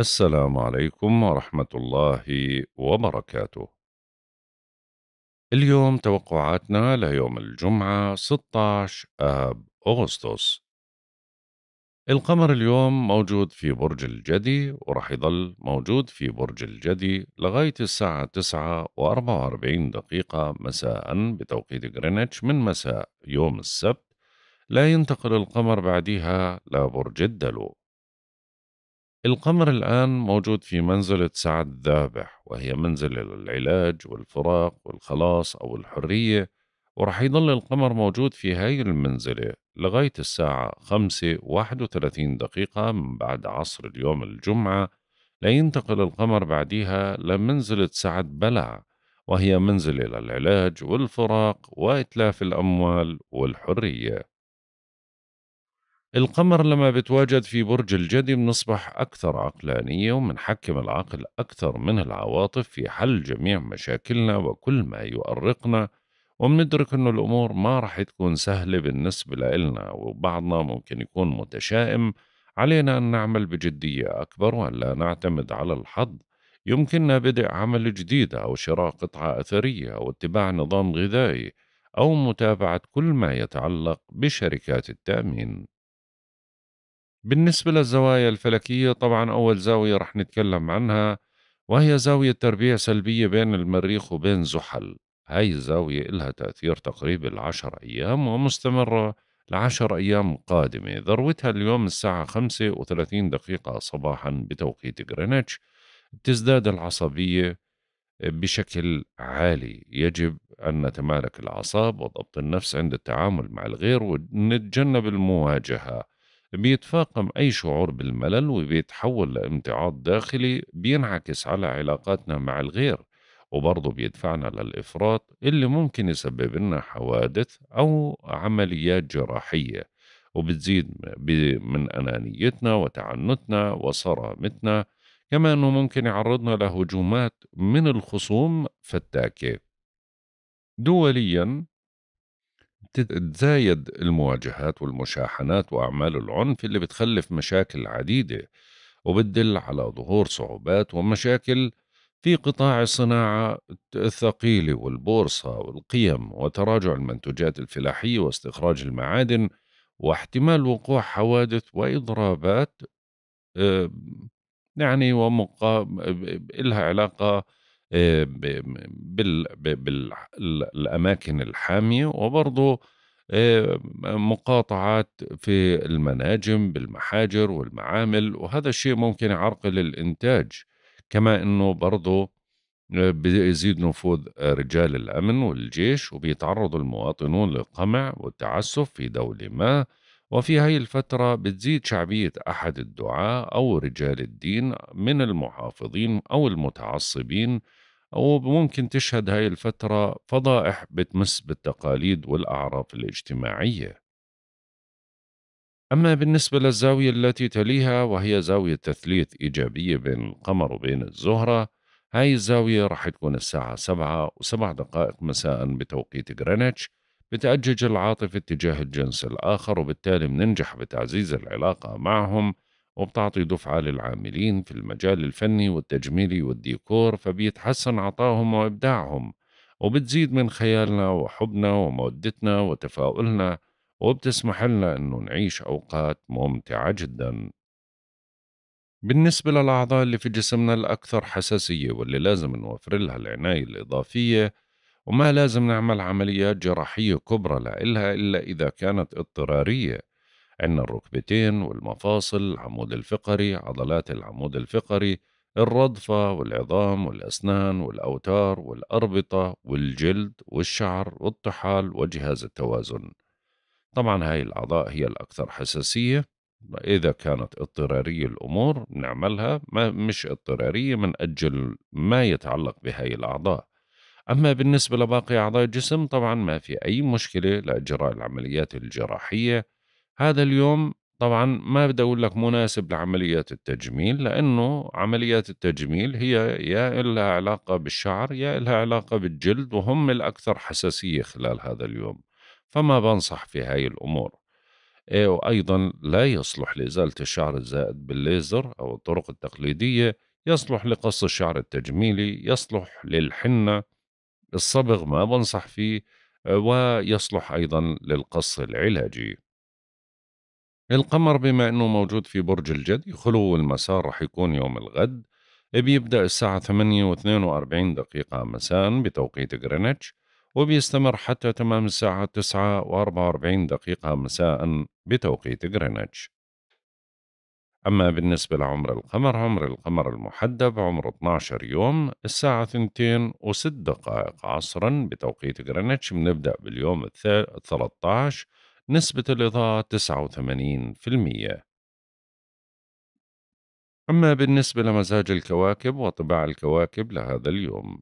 السلام عليكم ورحمة الله وبركاته. اليوم توقعاتنا ليوم الجمعة 16 آب أغسطس. القمر اليوم موجود في برج الجدي ورح يضل موجود في برج الجدي لغاية الساعة 9 و44 دقيقة مساء بتوقيت غرينتش من مساء يوم السبت لا ينتقل القمر بعدها لبرج الدلو القمر الآن موجود في منزلة سعد ذابح وهي منزلة للعلاج والفراق والخلاص أو الحرية ورح يضل القمر موجود في هاي المنزلة لغاية الساعة واحد وثلاثين دقيقة من بعد عصر اليوم الجمعة لينتقل القمر بعديها لمنزلة سعد بلع وهي منزلة للعلاج والفراق وإتلاف الأموال والحرية القمر لما بتواجد في برج الجدي بنصبح أكثر عقلانية ومنحكم العقل أكثر من العواطف في حل جميع مشاكلنا وكل ما يؤرقنا ومندرك إنه الأمور ما رح تكون سهلة بالنسبة لإلنا وبعضنا ممكن يكون متشائم علينا أن نعمل بجدية أكبر وأن لا نعتمد على الحظ يمكننا بدء عمل جديد أو شراء قطعة أثرية أو اتباع نظام غذائي أو متابعة كل ما يتعلق بشركات التأمين بالنسبة للزوايا الفلكية طبعا أول زاوية رح نتكلم عنها وهي زاوية تربيع سلبية بين المريخ وبين زحل هاي الزاوية إلها تأثير تقريبا العشر أيام ومستمرة لعشر أيام قادمة ذروتها اليوم الساعة خمسة وثلاثين دقيقة صباحا بتوقيت غرينتش بتزداد العصبية بشكل عالي يجب أن نتمالك الأعصاب وضبط النفس عند التعامل مع الغير ونتجنب المواجهة بيتفاقم أي شعور بالملل وبيتحول لامتعاض داخلي بينعكس على علاقاتنا مع الغير وبرضه بيدفعنا للإفراط اللي ممكن يسبب لنا حوادث أو عمليات جراحية وبتزيد من أنانيتنا وتعنتنا وصرامتنا كما أنه ممكن يعرضنا لهجومات من الخصوم فتاكة دوليا تتزايد المواجهات والمشاحنات وأعمال العنف اللي بتخلف مشاكل عديدة وبتدل على ظهور صعوبات ومشاكل في قطاع الصناعة الثقيلة والبورصة والقيم وتراجع المنتوجات الفلاحية واستخراج المعادن واحتمال وقوع حوادث وإضرابات آه، يعني ومقا... لها علاقة آه، بالأماكن الحامية وبرضه آه، مقاطعات في المناجم بالمحاجر والمعامل وهذا الشيء ممكن يعرقل الإنتاج كما أنه برضه آه، بيزيد نفوذ رجال الأمن والجيش وبيتعرض المواطنون للقمع والتعسف في دولة ما وفي هاي الفترة بتزيد شعبية أحد الدعاة أو رجال الدين من المحافظين أو المتعصبين وممكن تشهد هاي الفترة فضائح بتمس بالتقاليد والأعراف الاجتماعية أما بالنسبة للزاوية التي تليها وهي زاوية تثليث إيجابية بين القمر وبين الزهرة هاي الزاوية راح تكون الساعة سبعة وسبع دقائق مساء بتوقيت غرينتش بتأجج العاطفة اتجاه الجنس الآخر وبالتالي بننجح بتعزيز العلاقة معهم وبتعطي دفعة للعاملين في المجال الفني والتجميلي والديكور فبيتحسن عطاهم وإبداعهم وبتزيد من خيالنا وحبنا ومودتنا وتفاؤلنا وبتسمح لنا أنه نعيش أوقات ممتعة جدا بالنسبة للأعضاء اللي في جسمنا الأكثر حساسية واللي لازم نوفر لها العناية الإضافية وما لازم نعمل عمليات جراحية كبرى لإلها إلا إذا كانت اضطرارية عندنا الركبتين والمفاصل العمود الفقري عضلات العمود الفقري الرضفة والعظام والأسنان والأوتار والأربطة والجلد والشعر والطحال وجهاز التوازن طبعا هاي الأعضاء هي الأكثر حساسية إذا كانت اضطرارية الأمور بنعملها ما مش اضطرارية من أجل ما يتعلق بهاي الأعضاء أما بالنسبة لباقي أعضاء الجسم طبعا ما في أي مشكلة لإجراء العمليات الجراحية هذا اليوم طبعا ما بدي اقول لك مناسب لعمليات التجميل لانه عمليات التجميل هي يا إلها علاقه بالشعر يا إلها علاقه بالجلد وهم الاكثر حساسيه خلال هذا اليوم فما بنصح في هاي الامور إيه، وايضا لا يصلح لازاله الشعر الزائد بالليزر او الطرق التقليديه يصلح لقص الشعر التجميلي يصلح للحنه الصبغ ما بنصح فيه ويصلح ايضا للقص العلاجي القمر بما أنه موجود في برج الجدي خلو المسار رح يكون يوم الغد بيبدأ الساعة 8 و 42 دقيقة مساء بتوقيت غرينتش وبيستمر حتى تمام الساعة 9 و 44 دقيقة مساء بتوقيت غرينتش أما بالنسبة لعمر القمر عمر القمر المحدب عمره 12 يوم الساعة 2 و 6 دقائق عصرا بتوقيت غرينتش بنبدأ باليوم الثالث 13 نسبة الإضاءة 89% أما بالنسبة لمزاج الكواكب وطباع الكواكب لهذا اليوم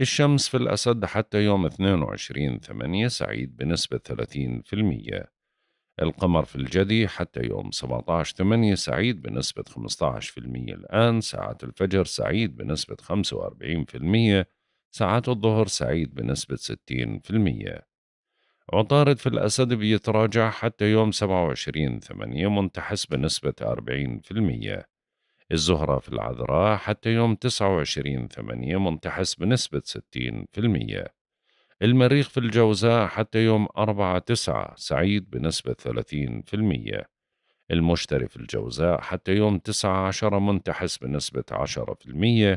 الشمس في الأسد حتى يوم 22 8 سعيد بنسبة 30% القمر في الجدي حتى يوم 17 8 سعيد بنسبة 15% الآن ساعة الفجر سعيد بنسبة 45% ساعة الظهر سعيد بنسبة 60% عطارد في الأسد بيتراجع حتى يوم 27 ثمانية منتحس بنسبة 40% الزهرة في العذراء حتى يوم 29 ثمانية منتحس بنسبة 60% المريخ في الجوزاء حتى يوم 4 9 سعيد بنسبة 30% المشتري في الجوزاء حتى يوم 19 منتحس بنسبة 10%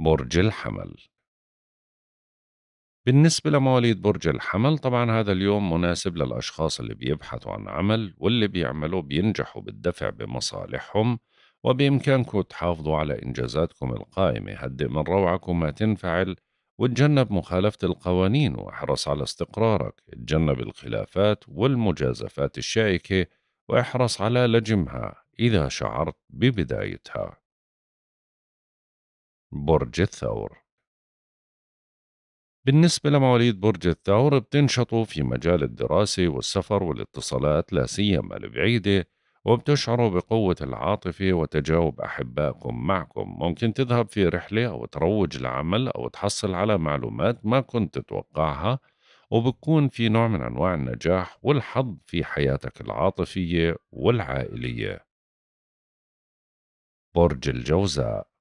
برج الحمل بالنسبة لمواليد برج الحمل طبعا هذا اليوم مناسب للأشخاص اللي بيبحثوا عن عمل واللي بيعملوا بينجحوا بالدفع بمصالحهم وبإمكانكم تحافظوا على إنجازاتكم القائمة هدئ من روعك وما تنفعل وتجنب مخالفة القوانين واحرص على استقرارك تجنب الخلافات والمجازفات الشائكة واحرص على لجمها إذا شعرت ببدايتها برج الثور بالنسبة لمواليد برج الثور بتنشطوا في مجال الدراسة والسفر والاتصالات لا سيما البعيدة وبتشعروا بقوة العاطفة وتجاوب أحبائكم معكم ممكن تذهب في رحلة أو تروج لعمل أو تحصل على معلومات ما كنت تتوقعها وبكون في نوع من أنواع النجاح والحظ في حياتك العاطفية والعائلية برج الجوزاء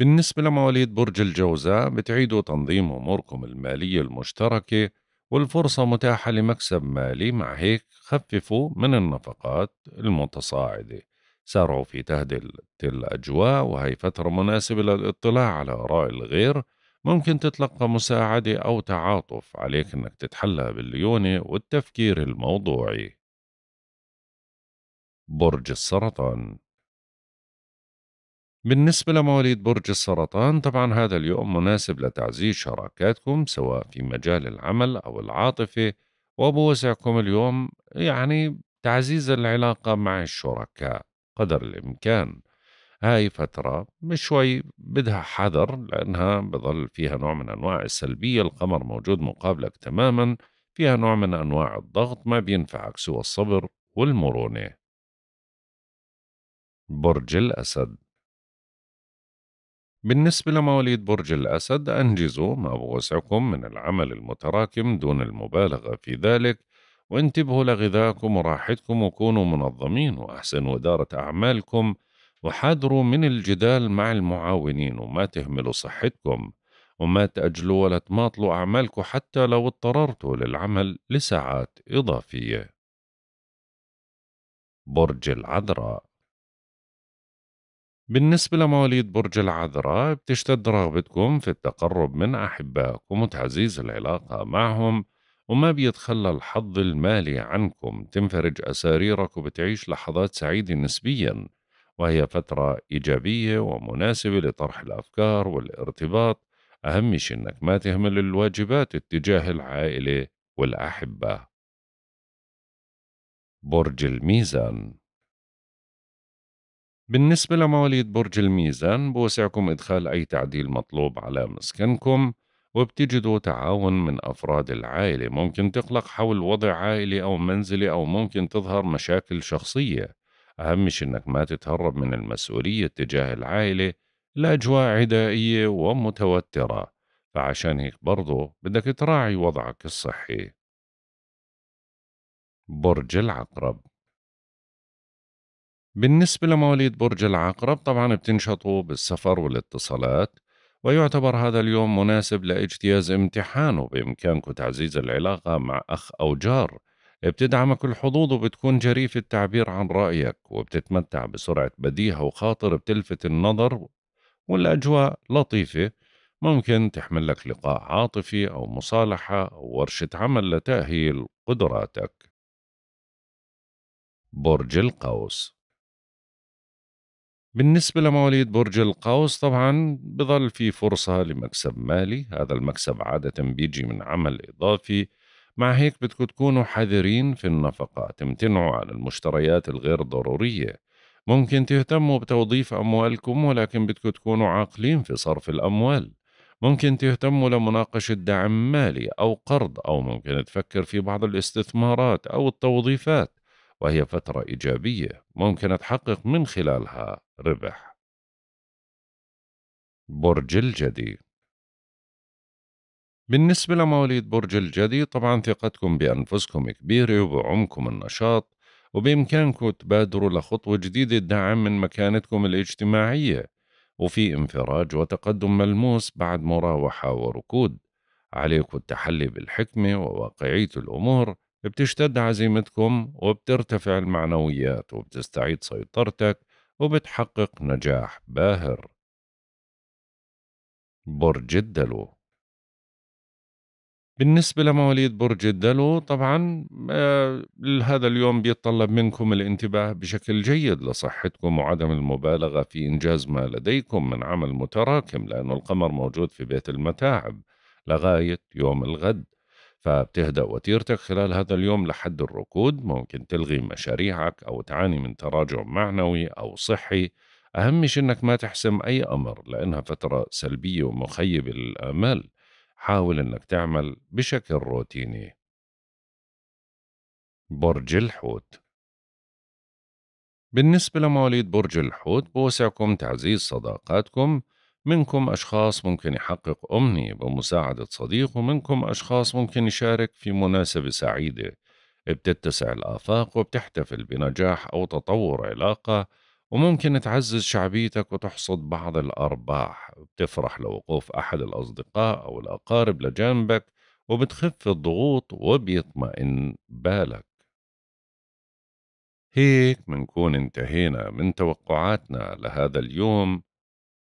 بالنسبة لمواليد برج الجوزاء بتعيدوا تنظيم أموركم المالية المشتركة والفرصة متاحة لمكسب مالي مع هيك خففوا من النفقات المتصاعدة سارعوا في تهدئة الأجواء وهي فترة مناسبة للاطلاع على آراء الغير ممكن تتلقى مساعدة أو تعاطف عليك أنك تتحلى بالليونة والتفكير الموضوعي برج السرطان بالنسبة لمواليد برج السرطان طبعا هذا اليوم مناسب لتعزيز شراكاتكم سواء في مجال العمل أو العاطفة وبوسعكم اليوم يعني تعزيز العلاقة مع الشركاء قدر الإمكان هاي فترة شوي بدها حذر لأنها بظل فيها نوع من أنواع السلبية القمر موجود مقابلك تماما فيها نوع من أنواع الضغط ما بينفعك سوى الصبر والمرونة برج الأسد بالنسبة لمواليد برج الأسد أنجزوا ما بوسعكم من العمل المتراكم دون المبالغة في ذلك وانتبهوا لغذائكم وراحتكم وكونوا منظمين وأحسنوا إدارة أعمالكم وحاذروا من الجدال مع المعاونين وما تهملوا صحتكم وما تأجلوا ولا تماطلوا أعمالكم حتى لو اضطررتوا للعمل لساعات إضافية برج العذراء بالنسبة لمواليد برج العذراء بتشتد رغبتكم في التقرب من أحبائكم وتعزيز العلاقة معهم وما بيتخلى الحظ المالي عنكم تنفرج أساريرك وبتعيش لحظات سعيدة نسبيا وهي فترة إيجابية ومناسبة لطرح الأفكار والارتباط أهم شيء أنك ما تهمل الواجبات اتجاه العائلة والأحبة برج الميزان بالنسبة لمواليد برج الميزان بوسعكم إدخال أي تعديل مطلوب على مسكنكم وبتجدوا تعاون من أفراد العائلة ممكن تقلق حول وضع عائلي أو منزلي أو ممكن تظهر مشاكل شخصية أهم شيء إنك ما تتهرب من المسؤولية تجاه العائلة الأجواء عدائية ومتوترة فعشان هيك برضو بدك تراعي وضعك الصحي برج العقرب بالنسبة لمواليد برج العقرب طبعا بتنشطوا بالسفر والاتصالات ويعتبر هذا اليوم مناسب لاجتياز امتحانه وبإمكانكم تعزيز العلاقة مع أخ أو جار بتدعمك الحظوظ وبتكون جريف التعبير عن رأيك وبتتمتع بسرعة بديهة وخاطر بتلفت النظر والأجواء لطيفة ممكن تحمل لك لقاء عاطفي أو مصالحة أو ورشة عمل لتأهيل قدراتك برج القوس بالنسبة لمواليد برج القوس طبعا بظل في فرصة لمكسب مالي هذا المكسب عادة بيجي من عمل إضافي مع هيك بدكم تكونوا حذرين في النفقات امتنعوا عن المشتريات الغير ضرورية ممكن تهتموا بتوظيف أموالكم ولكن بدكم تكونوا عاقلين في صرف الأموال ممكن تهتموا لمناقشة دعم مالي أو قرض أو ممكن تفكر في بعض الاستثمارات أو التوظيفات وهي فترة إيجابية ممكن تحقق من خلالها ربح. برج الجدي بالنسبة لمواليد برج الجدي طبعا ثقتكم بأنفسكم كبيرة وبعمكم النشاط وبإمكانكم تبادروا لخطوة جديدة تدعم من مكانتكم الاجتماعية وفي انفراج وتقدم ملموس بعد مراوحة وركود عليكم التحلي بالحكمة وواقعية الأمور بتشتد عزيمتكم وبترتفع المعنويات وبتستعيد سيطرتك وبتحقق نجاح باهر برج الدلو بالنسبة لمواليد برج الدلو طبعا آه، هذا اليوم بيتطلب منكم الانتباه بشكل جيد لصحتكم وعدم المبالغة في إنجاز ما لديكم من عمل متراكم لأن القمر موجود في بيت المتاعب لغاية يوم الغد فبتهدأ وتيرتك خلال هذا اليوم لحد الركود ممكن تلغي مشاريعك أو تعاني من تراجع معنوي أو صحي أهم شيء أنك ما تحسم أي أمر لأنها فترة سلبية ومخيبة للآمال حاول أنك تعمل بشكل روتيني برج الحوت بالنسبة لمواليد برج الحوت بوسعكم تعزيز صداقاتكم منكم أشخاص ممكن يحقق أمنية بمساعدة صديق ومنكم أشخاص ممكن يشارك في مناسبة سعيدة بتتسع الآفاق وبتحتفل بنجاح أو تطور علاقة وممكن تعزز شعبيتك وتحصد بعض الأرباح بتفرح لوقوف أحد الأصدقاء أو الأقارب لجانبك وبتخف الضغوط وبيطمئن بالك هيك منكون انتهينا من توقعاتنا لهذا اليوم